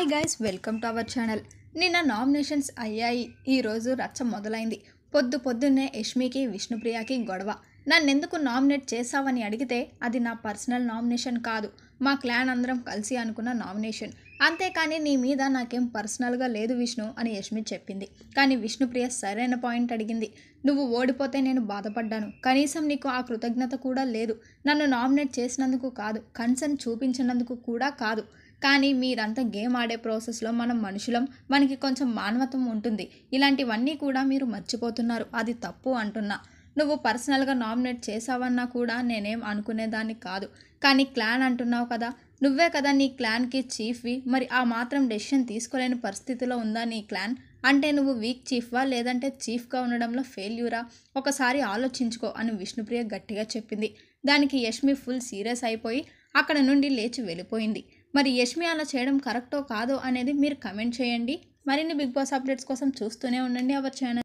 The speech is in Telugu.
hi guys welcome to our channel నిన్న నామినేషన్స్ అయ్యాయి ఈరోజు రచ్చ మొదలైంది పొద్దు పొద్దున్నే యష్మికి విష్ణుప్రియాకి గొడవ నన్ను ఎందుకు నామినేట్ చేశావని అడిగితే అది నా పర్సనల్ నామినేషన్ కాదు మా క్లాన్ అందరం కలిసి అనుకున్న నామినేషన్ అంతేకాని నీ మీద నాకేం పర్సనల్గా లేదు విష్ణు అని యష్మి చెప్పింది కానీ విష్ణుప్రియ సరైన పాయింట్ అడిగింది నువ్వు ఓడిపోతే నేను బాధపడ్డాను కనీసం నీకు ఆ కృతజ్ఞత కూడా లేదు నన్ను నామినేట్ చేసినందుకు కాదు కన్సర్న్ చూపించినందుకు కూడా కాదు కానీ మీరంతా గేమ్ ఆడే ప్రాసెస్లో మనం మనుషులం మనకి కొంచెం మానవత్వం ఉంటుంది ఇలాంటివన్నీ కూడా మీరు మర్చిపోతున్నారు అది తప్పు అంటున్నా నువ్వు పర్సనల్గా నామినేట్ చేసావన్నా కూడా నేనేం అనుకునేదాన్ని కాదు కానీ క్లాన్ అంటున్నావు కదా నువ్వే కదా నీ క్లాన్కి చీఫ్వి మరి ఆ మాత్రం డెసిషన్ తీసుకోలేని పరిస్థితిలో ఉందా నీ క్లాన్ అంటే నువ్వు వీక్ చీఫ్వా లేదంటే చీఫ్గా ఉండడంలో ఫెయిల్యూరా ఒకసారి ఆలోచించుకో అని విష్ణుప్రియ గట్టిగా చెప్పింది దానికి యష్మి ఫుల్ సీరియస్ అయిపోయి అక్కడ నుండి లేచి వెళ్ళిపోయింది మరి యష్మి అలా చేయడం కరెక్టో కాదో అనేది మీరు కమెంట్ చేయండి మరిన్ని బిగ్ బాస్ అప్డేట్స్ కోసం చూస్తూనే ఉండండి అవర్ ఛానల్